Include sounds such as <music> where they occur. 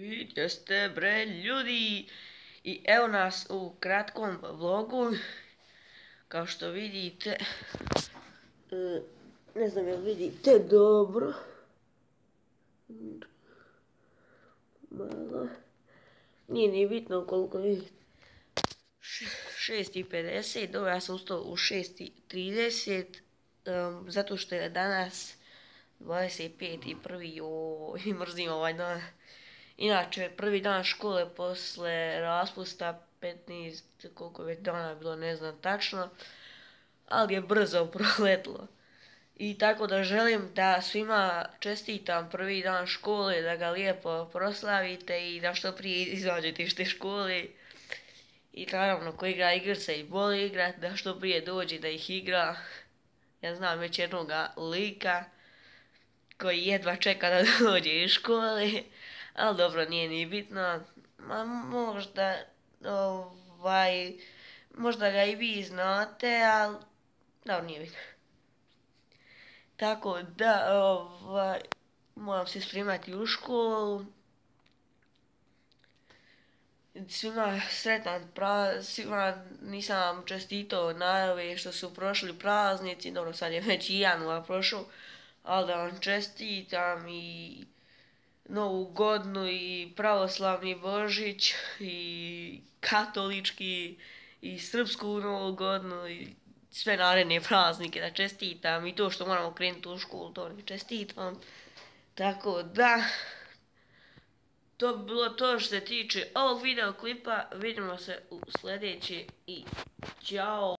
Vidio ste bre ljudi i evo nas u kratkom vlogu kao što vidite e, ne znam jel vidite dobro malo nije ni bitno koliko vidite 6.50 dobro ja sam ustao u 6.30 zato što je danas 25.1. joj mrzim ovaj dan Inače, prvi dan škole posle raspusta, 15, koliko je dana bilo, ne znam tačno, ali je brzo <laughs> proletlo. I tako da želim da svima čestitam prvi dan škole, da ga lijepo proslavite i da što prije izađete iz te škole. I naravno, ko igra igrce i boli igrat, da što prije dođe da ih igra. Ja znam već jednoga lika koji jedva čeka da <laughs> dođe iz škole. Ali dobro, nije ni bitno. Ma možda, ovaj, možda ga i vi znate, ali dobro, nije bitno. Tako da, ovaj, moram se spremati u školu. Svima sretan praznik, svima nisam vam čestito najave što su prošli praznici, dobro sad je već i januar prošao, ali da vam čestitam i novu godnu i pravoslavni Božić i katolički i srpsku novu godnu i sve naredne praznike da čestitam i to što moramo krenuti u školu, to mi čestitam. Tako da, to bi bilo to što se tiče ovog videoklipa. Vidimo se u sljedeći i ćao!